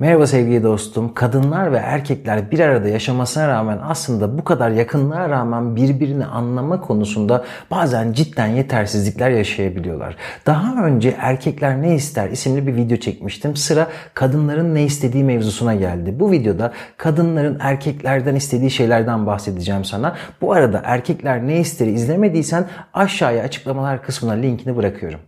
Merhaba sevgili dostum. Kadınlar ve erkekler bir arada yaşamasına rağmen aslında bu kadar yakınlığa rağmen birbirini anlama konusunda bazen cidden yetersizlikler yaşayabiliyorlar. Daha önce Erkekler Ne ister isimli bir video çekmiştim. Sıra kadınların ne istediği mevzusuna geldi. Bu videoda kadınların erkeklerden istediği şeylerden bahsedeceğim sana. Bu arada Erkekler Ne İster'i izlemediysen aşağıya açıklamalar kısmına linkini bırakıyorum.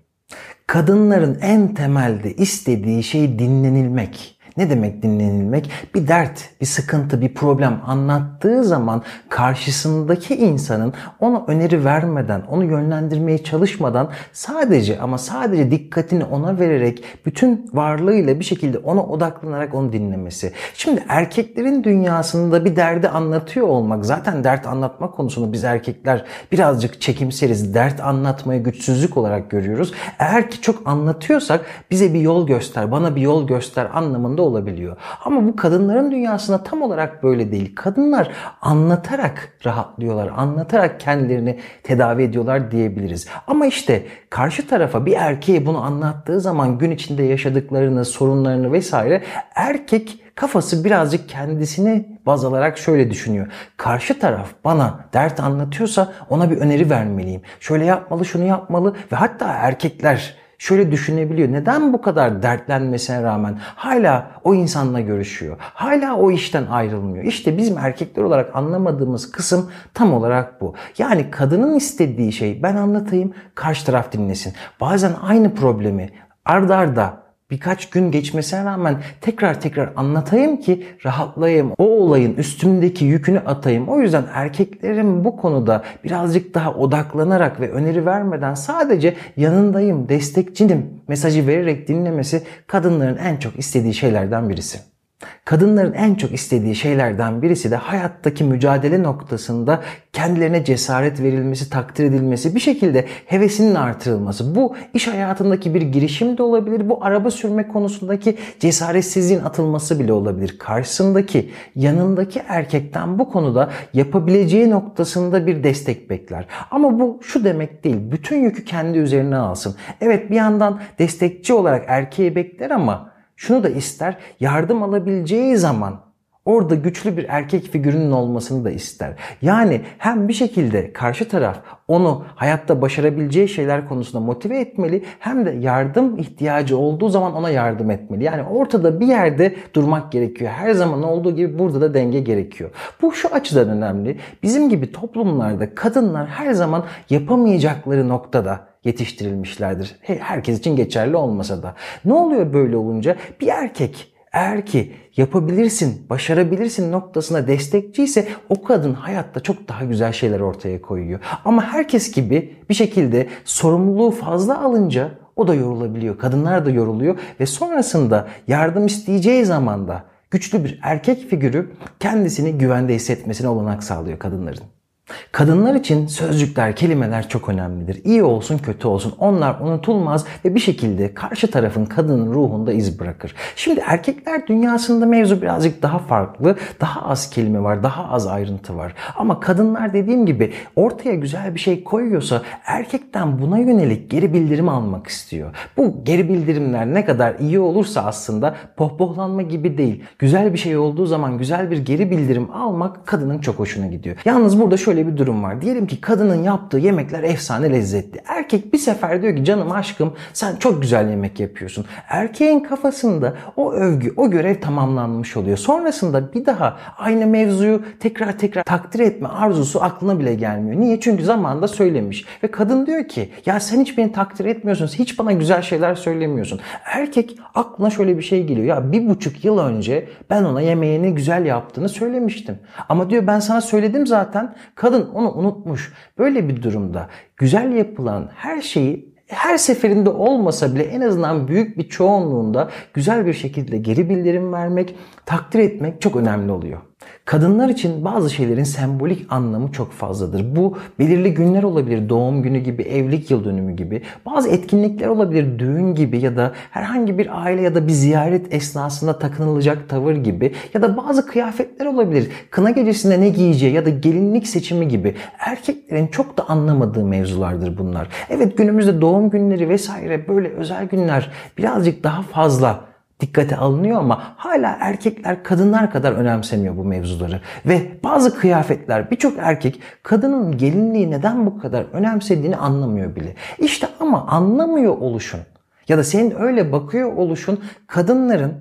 Kadınların en temelde istediği şey dinlenilmek. Ne demek dinlenilmek? Bir dert, bir sıkıntı, bir problem anlattığı zaman karşısındaki insanın ona öneri vermeden, onu yönlendirmeye çalışmadan sadece ama sadece dikkatini ona vererek bütün varlığıyla bir şekilde ona odaklanarak onu dinlemesi. Şimdi erkeklerin dünyasında bir derdi anlatıyor olmak zaten dert anlatma konusunu biz erkekler birazcık çekimseriz. Dert anlatmayı güçsüzlük olarak görüyoruz. Eğer ki çok anlatıyorsak bize bir yol göster, bana bir yol göster anlamında da olabiliyor. Ama bu kadınların dünyasında tam olarak böyle değil. Kadınlar anlatarak rahatlıyorlar, anlatarak kendilerini tedavi ediyorlar diyebiliriz. Ama işte karşı tarafa bir erkeğe bunu anlattığı zaman gün içinde yaşadıklarını, sorunlarını vesaire erkek kafası birazcık kendisini baz alarak şöyle düşünüyor. Karşı taraf bana dert anlatıyorsa ona bir öneri vermeliyim. Şöyle yapmalı, şunu yapmalı ve hatta erkekler şöyle düşünebiliyor. Neden bu kadar dertlenmesine rağmen hala o insanla görüşüyor? Hala o işten ayrılmıyor. İşte bizim erkekler olarak anlamadığımız kısım tam olarak bu. Yani kadının istediği şey ben anlatayım, karşı taraf dinlesin. Bazen aynı problemi ardarda arda birkaç gün geçmesine rağmen tekrar tekrar anlatayım ki rahatlayayım. O olayın üstümdeki yükünü atayım. O yüzden erkeklerin bu konuda birazcık daha odaklanarak ve öneri vermeden sadece yanındayım, destekçinim mesajı vererek dinlemesi kadınların en çok istediği şeylerden birisi. Kadınların en çok istediği şeylerden birisi de hayattaki mücadele noktasında kendilerine cesaret verilmesi, takdir edilmesi, bir şekilde hevesinin artırılması. Bu iş hayatındaki bir girişim de olabilir, bu araba sürme konusundaki cesaretsizliğin atılması bile olabilir. Karşısındaki, yanındaki erkekten bu konuda yapabileceği noktasında bir destek bekler. Ama bu şu demek değil, bütün yükü kendi üzerine alsın. Evet bir yandan destekçi olarak erkeği bekler ama şunu da ister, yardım alabileceği zaman Orada güçlü bir erkek figürünün olmasını da ister. Yani hem bir şekilde karşı taraf onu hayatta başarabileceği şeyler konusunda motive etmeli hem de yardım ihtiyacı olduğu zaman ona yardım etmeli. Yani ortada bir yerde durmak gerekiyor. Her zaman olduğu gibi burada da denge gerekiyor. Bu şu açıdan önemli. Bizim gibi toplumlarda kadınlar her zaman yapamayacakları noktada yetiştirilmişlerdir. Herkes için geçerli olmasa da. Ne oluyor böyle olunca? Bir erkek eğer ki yapabilirsin, başarabilirsin noktasına destekçiyse o kadın hayatta çok daha güzel şeyler ortaya koyuyor. Ama herkes gibi bir şekilde sorumluluğu fazla alınca o da yorulabiliyor. Kadınlar da yoruluyor ve sonrasında yardım isteyeceği zaman da güçlü bir erkek figürü kendisini güvende hissetmesine olanak sağlıyor kadınların. Kadınlar için sözcükler, kelimeler çok önemlidir. İyi olsun, kötü olsun. Onlar unutulmaz ve bir şekilde karşı tarafın kadının ruhunda iz bırakır. Şimdi erkekler dünyasında mevzu birazcık daha farklı. Daha az kelime var, daha az ayrıntı var. Ama kadınlar dediğim gibi ortaya güzel bir şey koyuyorsa erkekten buna yönelik geri bildirim almak istiyor. Bu geri bildirimler ne kadar iyi olursa aslında pohpohlanma gibi değil. Güzel bir şey olduğu zaman güzel bir geri bildirim almak kadının çok hoşuna gidiyor. Yalnız burada şöyle şöyle bir durum var. Diyelim ki kadının yaptığı yemekler efsane lezzetli. Erkek bir sefer diyor ki canım aşkım sen çok güzel yemek yapıyorsun. Erkeğin kafasında o övgü, o görev tamamlanmış oluyor. Sonrasında bir daha aynı mevzuyu tekrar tekrar takdir etme arzusu aklına bile gelmiyor. Niye? Çünkü zamanında söylemiş. Ve kadın diyor ki ya sen hiç beni takdir etmiyorsun. Hiç bana güzel şeyler söylemiyorsun. Erkek aklına şöyle bir şey geliyor. Ya bir buçuk yıl önce ben ona yemeğini güzel yaptığını söylemiştim. Ama diyor ben sana söyledim zaten. Kadın kadın onu unutmuş. Böyle bir durumda güzel yapılan her şeyi her seferinde olmasa bile en azından büyük bir çoğunluğunda güzel bir şekilde geri bildirim vermek, takdir etmek çok önemli oluyor. Kadınlar için bazı şeylerin sembolik anlamı çok fazladır. Bu belirli günler olabilir, doğum günü gibi, evlilik yıl dönümü gibi. Bazı etkinlikler olabilir, düğün gibi ya da herhangi bir aile ya da bir ziyaret esnasında takınılacak tavır gibi ya da bazı kıyafetler olabilir. Kına gecesinde ne giyeceği ya da gelinlik seçimi gibi erkeklerin çok da anlamadığı mevzulardır bunlar. Evet günümüzde doğum günleri vesaire böyle özel günler birazcık daha fazla dikkate alınıyor ama hala erkekler kadınlar kadar önemsemiyor bu mevzuları. Ve bazı kıyafetler birçok erkek kadının gelinliği neden bu kadar önemsediğini anlamıyor bile. İşte ama anlamıyor oluşun ya da senin öyle bakıyor oluşun kadınların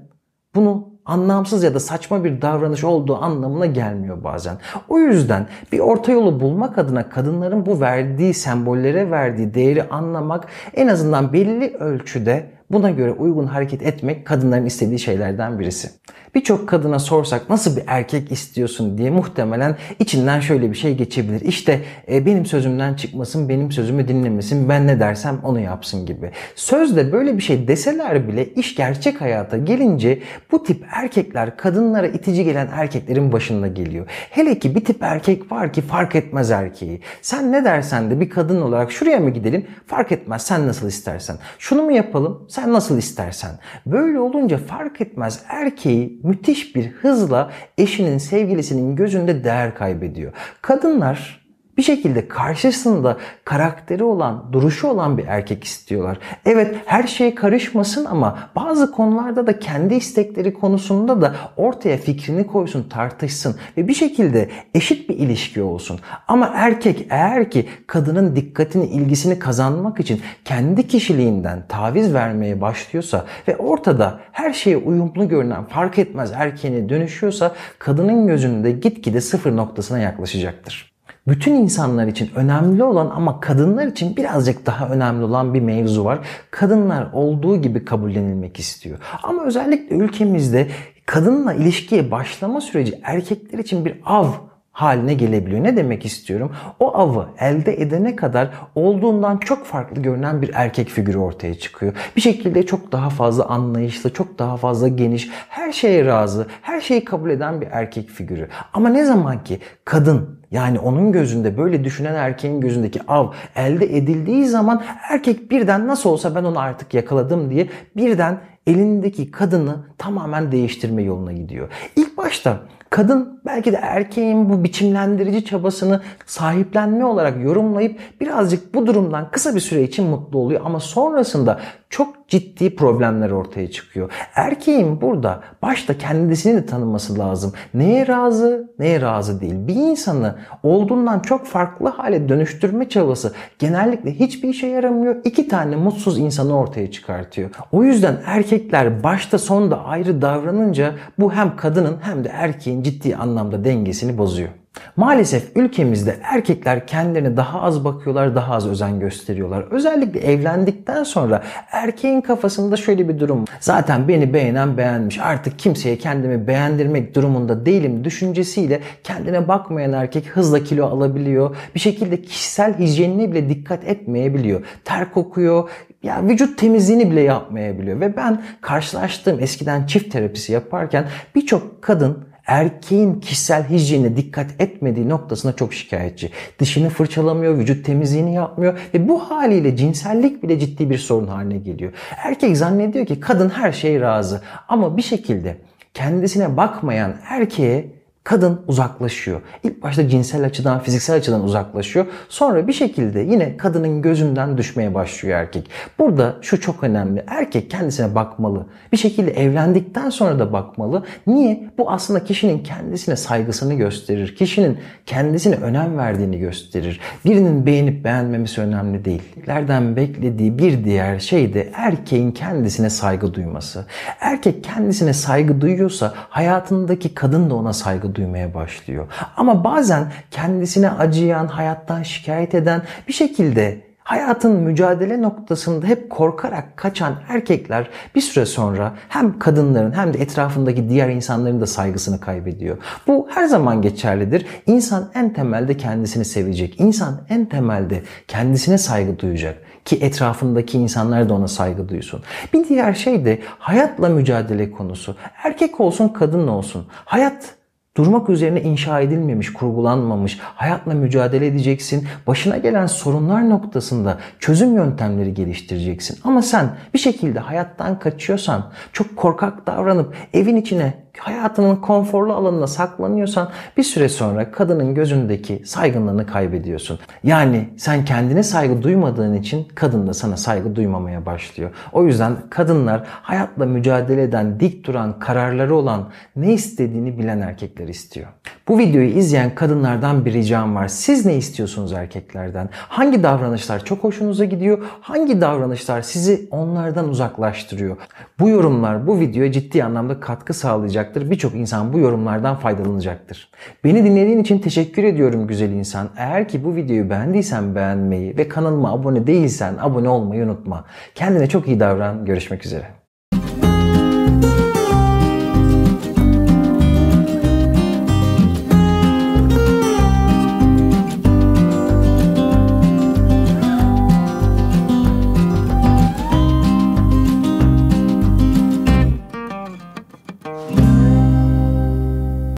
bunu anlamsız ya da saçma bir davranış olduğu anlamına gelmiyor bazen. O yüzden bir orta yolu bulmak adına kadınların bu verdiği sembollere verdiği değeri anlamak en azından belli ölçüde Buna göre uygun hareket etmek kadınların istediği şeylerden birisi. Birçok kadına sorsak nasıl bir erkek istiyorsun diye muhtemelen içinden şöyle bir şey geçebilir. İşte e, benim sözümden çıkmasın, benim sözümü dinlemesin, ben ne dersem onu yapsın gibi. Sözde böyle bir şey deseler bile iş gerçek hayata gelince bu tip erkekler kadınlara itici gelen erkeklerin başında geliyor. Hele ki bir tip erkek var ki fark etmez erkeği. Sen ne dersen de bir kadın olarak şuraya mı gidelim fark etmez sen nasıl istersen. Şunu mu yapalım sen nasıl istersen. Böyle olunca fark etmez erkeği müthiş bir hızla eşinin, sevgilisinin gözünde değer kaybediyor. Kadınlar bir şekilde karşısında karakteri olan, duruşu olan bir erkek istiyorlar. Evet her şeye karışmasın ama bazı konularda da kendi istekleri konusunda da ortaya fikrini koysun, tartışsın ve bir şekilde eşit bir ilişki olsun. Ama erkek eğer ki kadının dikkatini, ilgisini kazanmak için kendi kişiliğinden taviz vermeye başlıyorsa ve ortada her şeye uyumlu görünen, fark etmez erkeğine dönüşüyorsa kadının gözünde gitgide sıfır noktasına yaklaşacaktır bütün insanlar için önemli olan ama kadınlar için birazcık daha önemli olan bir mevzu var. Kadınlar olduğu gibi kabullenilmek istiyor. Ama özellikle ülkemizde kadınla ilişkiye başlama süreci erkekler için bir av haline gelebiliyor. Ne demek istiyorum? O avı elde edene kadar olduğundan çok farklı görünen bir erkek figürü ortaya çıkıyor. Bir şekilde çok daha fazla anlayışlı, çok daha fazla geniş, her şeye razı, her şeyi kabul eden bir erkek figürü. Ama ne zaman ki kadın yani onun gözünde böyle düşünen erkeğin gözündeki av elde edildiği zaman erkek birden nasıl olsa ben onu artık yakaladım diye birden elindeki kadını tamamen değiştirme yoluna gidiyor. İlk başta kadın belki de erkeğin bu biçimlendirici çabasını sahiplenme olarak yorumlayıp birazcık bu durumdan kısa bir süre için mutlu oluyor ama sonrasında çok ciddi problemler ortaya çıkıyor. Erkeğin burada başta kendisini de tanıması lazım. Neye razı, neye razı değil. Bir insanı olduğundan çok farklı hale dönüştürme çabası genellikle hiçbir işe yaramıyor. İki tane mutsuz insanı ortaya çıkartıyor. O yüzden erkekler başta sonda ayrı davranınca bu hem kadının hem de erkeğin ciddi anlamda dengesini bozuyor. Maalesef ülkemizde erkekler kendilerine daha az bakıyorlar, daha az özen gösteriyorlar. Özellikle evlendikten sonra erkeğin kafasında şöyle bir durum. Zaten beni beğenen beğenmiş. Artık kimseye kendimi beğendirmek durumunda değilim düşüncesiyle kendine bakmayan erkek hızla kilo alabiliyor. Bir şekilde kişisel hijyenine bile dikkat etmeyebiliyor. Ter kokuyor, ya vücut temizliğini bile yapmayabiliyor. Ve ben karşılaştığım eskiden çift terapisi yaparken birçok kadın erkeğin kişisel hijyenine dikkat etmediği noktasına çok şikayetçi. Dişini fırçalamıyor, vücut temizliğini yapmıyor ve bu haliyle cinsellik bile ciddi bir sorun haline geliyor. Erkek zannediyor ki kadın her şey razı ama bir şekilde kendisine bakmayan erkeğe kadın uzaklaşıyor. İlk başta cinsel açıdan, fiziksel açıdan uzaklaşıyor. Sonra bir şekilde yine kadının gözünden düşmeye başlıyor erkek. Burada şu çok önemli. Erkek kendisine bakmalı. Bir şekilde evlendikten sonra da bakmalı. Niye? Bu aslında kişinin kendisine saygısını gösterir. Kişinin kendisine önem verdiğini gösterir. Birinin beğenip beğenmemesi önemli değil. Lerden beklediği bir diğer şey de erkeğin kendisine saygı duyması. Erkek kendisine saygı duyuyorsa hayatındaki kadın da ona saygı duymaya başlıyor. Ama bazen kendisine acıyan, hayattan şikayet eden bir şekilde Hayatın mücadele noktasında hep korkarak kaçan erkekler bir süre sonra hem kadınların hem de etrafındaki diğer insanların da saygısını kaybediyor. Bu her zaman geçerlidir. İnsan en temelde kendisini sevecek. İnsan en temelde kendisine saygı duyacak ki etrafındaki insanlar da ona saygı duysun. Bir diğer şey de hayatla mücadele konusu. Erkek olsun, kadın olsun. Hayat Durmak üzerine inşa edilmemiş, kurgulanmamış, hayatla mücadele edeceksin. Başına gelen sorunlar noktasında çözüm yöntemleri geliştireceksin. Ama sen bir şekilde hayattan kaçıyorsan, çok korkak davranıp evin içine hayatının konforlu alanına saklanıyorsan bir süre sonra kadının gözündeki saygınlığını kaybediyorsun. Yani sen kendine saygı duymadığın için kadın da sana saygı duymamaya başlıyor. O yüzden kadınlar hayatla mücadele eden, dik duran, kararları olan, ne istediğini bilen erkekler istiyor. Bu videoyu izleyen kadınlardan bir ricam var. Siz ne istiyorsunuz erkeklerden? Hangi davranışlar çok hoşunuza gidiyor? Hangi davranışlar sizi onlardan uzaklaştırıyor? Bu yorumlar bu videoya ciddi anlamda katkı sağlayacak olacaktır. Birçok insan bu yorumlardan faydalanacaktır. Beni dinlediğin için teşekkür ediyorum güzel insan. Eğer ki bu videoyu beğendiysen beğenmeyi ve kanalıma abone değilsen abone olmayı unutma. Kendine çok iyi davran. Görüşmek üzere.